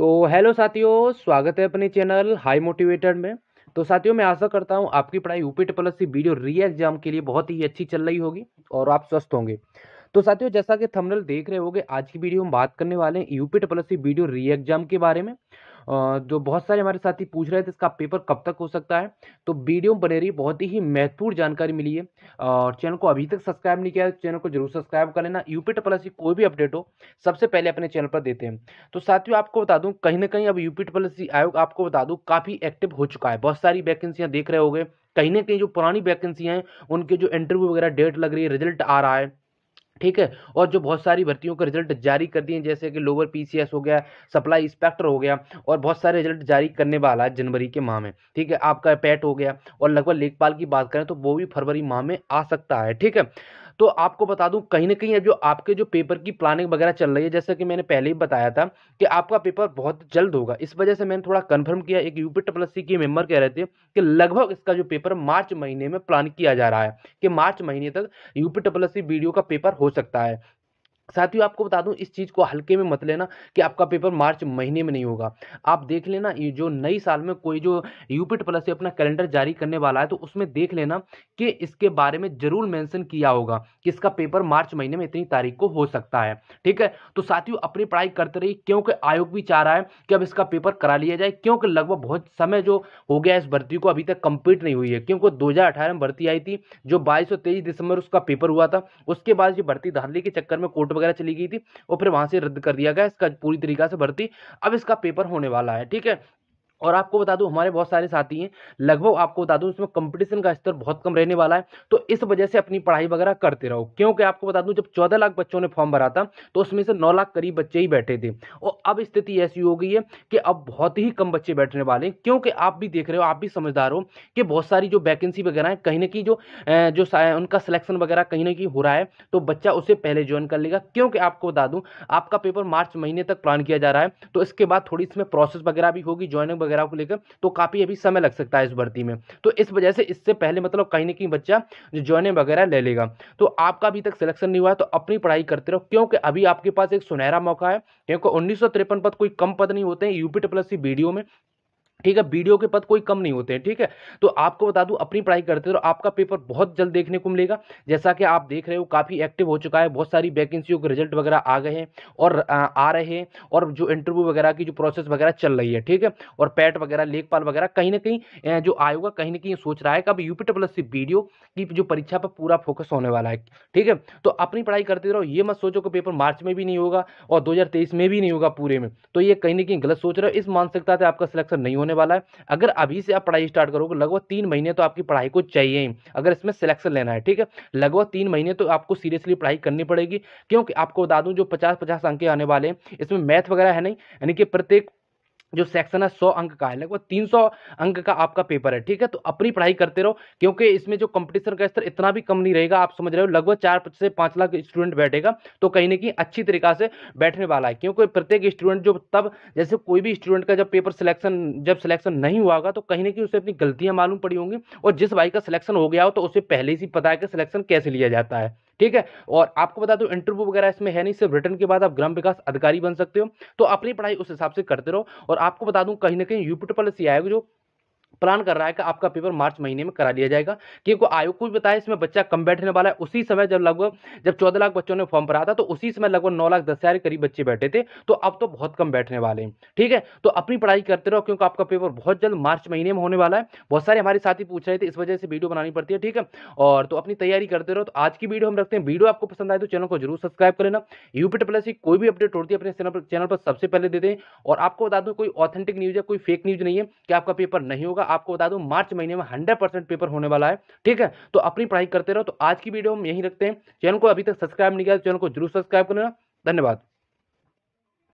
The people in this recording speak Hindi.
तो हेलो साथियों स्वागत है अपने चैनल हाई मोटिवेटेड में तो साथियों मैं आशा करता हूँ आपकी पढ़ाई UP T plus C video re exam के लिए बहुत ही अच्छी चल रही होगी और आप स्वस्थ होंगे तो साथियों जैसा कि थंबनेल देख रहे होंगे आज की वीडियो हम बात करने वाले हैं T plus C video re exam के बारे में जो बहुत सारे हमारे साथी पूछ रहे थे इसका पेपर कब तक हो सकता है तो वीडियो बने रही बहुत ही महत्वपूर्ण जानकारी मिली है और चैनल को अभी तक सब्सक्राइब नहीं किया चैनल को जरूर सब्सक्राइब कर लेना यूपीट प्लस की कोई भी अपडेट हो सबसे पहले अपने चैनल पर देते हैं तो साथियों आपको बता दूँ कहीं ना कहीं अब यूपीट प्लस आयोग आपको बता दूँ काफ़ी एक्टिव हो चुका है बहुत सारी वैकेंसियाँ देख रहे हो कहीं ना कहीं जो पुरानी वैकेंसी हैं उनके जो इंटरव्यू वगैरह डेट लग रही है रिजल्ट आ रहा है ठीक है और जो बहुत सारी भर्तियों का रिजल्ट जारी कर दिए जैसे कि लोअर पीसीएस हो गया सप्लाई इंस्पेक्टर हो गया और बहुत सारे रिजल्ट जारी करने वाला है जनवरी के माह में ठीक है आपका पैट हो गया और लगभग लेखपाल की बात करें तो वो भी फरवरी माह में आ सकता है ठीक है तो आपको बता दूं कहीं ना कहीं अब जो आपके जो पेपर की प्लानिंग वगैरह चल रही है जैसा कि मैंने पहले ही बताया था कि आपका पेपर बहुत जल्द होगा इस वजह से मैंने थोड़ा कंफर्म किया एक यूपी ट्रिपल सी के मेंबर कह रहे थे कि लगभग इसका जो पेपर मार्च महीने में प्लान किया जा रहा है कि मार्च महीने तक यूपी ट्रिपल सी वीडियो का पेपर हो सकता है साथियों आपको बता दूं इस चीज़ को हल्के में मत लेना कि आपका पेपर मार्च महीने में नहीं होगा आप देख लेना ये जो नई साल में कोई जो यूपीट प्लस से अपना कैलेंडर जारी करने वाला है तो उसमें देख लेना कि इसके बारे में जरूर मेंशन किया होगा कि इसका पेपर मार्च महीने में इतनी तारीख को हो सकता है ठीक है तो साथियों अपनी पढ़ाई करते रहिए क्योंकि आयोग भी चाह रहा है कि अब इसका पेपर करा लिया जाए क्योंकि लगभग बहुत समय जो हो गया इस भर्ती को अभी तक कंप्लीट नहीं हुई है क्योंकि दो में भर्ती आई थी जो बाईस और तेईस दिसंबर उसका पेपर हुआ था उसके बाद ये भर्ती धारने के चक्कर में कोर्ट वगैरह चली गई थी और फिर वहाँ से रद्द कर दिया गया इसका पूरी तरीका से भर्ती अब इसका पेपर होने वाला है ठीक है और आपको बता दूं हमारे बहुत सारे साथी हैं लगभग आपको बता दूं इसमें कंपटीशन का स्तर बहुत कम रहने वाला है तो इस वजह से अपनी पढ़ाई वगैरह करते रहो क्योंकि आपको बता दूं जब 14 लाख बच्चों ने फॉर्म भरा था तो उसमें से 9 लाख करीब बच्चे ही बैठे थे और अब स्थिति ऐसी हो गई है कि अब बहुत ही कम बच्चे बैठने वाले हैं क्योंकि आप भी देख रहे हो आप भी समझदार हो कि बहुत सारी जो वैकेंसी वगैरह है कहीं ना कहीं जो जो उनका सिलेक्शन वगैरह कहीं ना कहीं हो रहा है तो बच्चा उसे पहले ज्वाइन कर लेगा क्योंकि आपको बता दूँ आपका पेपर मार्च महीने तक प्लान किया जा रहा है तो इसके बाद थोड़ी इसमें प्रोसेस वगैरह भी होगी ज्वाइनिंग वगैरह को लेकर तो काफ़ी अभी समय लग सकता है इस भर्ती में तो इस वजह से इससे पहले मतलब कहीं ना कहीं बच्चा जो वगैरह ले लेगा तो आपका अभी तक सिलेक्शन नहीं हुआ तो अपनी पढ़ाई करते रहो क्योंकि अभी आपके पास एक सुनहरा मौका है क्योंकि उन्नीस पद कोई कम पद नहीं होते हैं यूपी ट्रिपल सी वीडियो में ठीक है वीडियो के पद कोई कम नहीं होते हैं ठीक है तो आपको बता दूं अपनी पढ़ाई करते रहो तो आपका पेपर बहुत जल्द देखने को मिलेगा जैसा कि आप देख रहे हो काफ़ी एक्टिव हो चुका है बहुत सारी वैकेंसियों के रिजल्ट वगैरह आ गए हैं और आ रहे हैं और जो इंटरव्यू वगैरह की जो प्रोसेस वगैरह चल रही है ठीक है और पैट वगैरह लेखपाल वगैरह कहीं ना कहीं जो आयोग कहीं ना कहीं सोच रहा है कि अब यूपी प्लस सी वीडियो की जो परीक्षा पर पूरा फोकस होने वाला है ठीक है तो अपनी पढ़ाई करते रहो ये मत सोचो कि पेपर मार्च में भी नहीं होगा और दो में भी नहीं होगा पूरे में तो ये कहीं ना कहीं गलत सोच रहे हो इस मानसिकता से आपका सिलेक्शन नहीं होने होने वाला है अगर अभी से आप पढ़ाई स्टार्ट करोगे लगभग तीन महीने तो आपकी पढ़ाई को चाहिए ही अगर इसमें सिलेक्शन लेना है ठीक है लगभग तीन महीने तो आपको सीरियसली पढ़ाई करनी पड़ेगी क्योंकि आपको बता दूँ जो पचास पचास अंक आने वाले हैं इसमें मैथ वगैरह है नहीं यानी कि प्रत्येक जो सेक्शन है सौ अंक का है लगभग तीन सौ अंक का आपका पेपर है ठीक है तो अपनी पढ़ाई करते रहो क्योंकि इसमें जो कंपटीशन का स्तर इतना भी कम नहीं रहेगा आप समझ रहे हो लगभग चार से पाँच लाख स्टूडेंट बैठेगा तो कहीं ना कहीं अच्छी तरीका से बैठने वाला है क्योंकि प्रत्येक स्टूडेंट जो तब जैसे कोई भी स्टूडेंट का जब पेपर सिलेक्शन जब सिलेक्शन नहीं हुआ होगा तो कहीं ना कहीं उसे अपनी गलतियाँ मालूम पड़ी होंगी और जिस भाई का सिलेक्शन हो गया हो तो उसे पहले से पता है कि सिलेक्शन कैसे लिया जाता है ठीक है और आपको बता दो इंटरव्यू वगैरह इसमें है नहीं सिर्फ रिटर्न के बाद आप ग्राम विकास अधिकारी बन सकते हो तो अपनी पढ़ाई उस हिसाब से करते रहो और आपको बता दूं कहीं ना कहीं यूपी ट्रिपल सी आयोग जो प्लान कर रहा है कि आपका पेपर मार्च महीने में करा दिया जाएगा क्योंकि आयोग को भी बताया इसमें बच्चा कम बैठने वाला है उसी समय जब लगभग जब चौदह लाख बच्चों ने फॉर्म भरा था तो उसी समय लगभग नौ लाख दस हज़ार के करीब बच्चे बैठे थे तो अब तो बहुत कम बैठने वाले हैं ठीक है तो अपनी पढ़ाई करते रहो क्योंकि आपका पेपर बहुत जल्द मार्च महीने में होने वाला है बहुत सारे हमारे साथी पूछ रहे थे इस वजह से वीडियो बनानी पड़ती है ठीक है और तो अपनी तैयारी करते रहो तो आज की वीडियो हम रखते हैं वीडियो आपको पसंद आए तो चैनल को जरूर सब्सक्राइब कर लेना यूपीट प्लस की कोई भी अपडेट होती है अपने चैनल पर सबसे पहले देते हैं और आपको बता दूँ कोई ऑथेंटिक न्यूज़ है कोई फेक न्यूज़ नहीं है कि आपका पेपर नहीं होगा आपको बता दूं मार्च महीने में हंड्रेड परसेंट पेपर होने वाला है ठीक है तो अपनी पढ़ाई करते रहो तो आज की वीडियो हम यही रखते हैं चैनल को अभी तक सब्सक्राइब नहीं किया तो चैनल को जरूर सब्सक्राइब करना धन्यवाद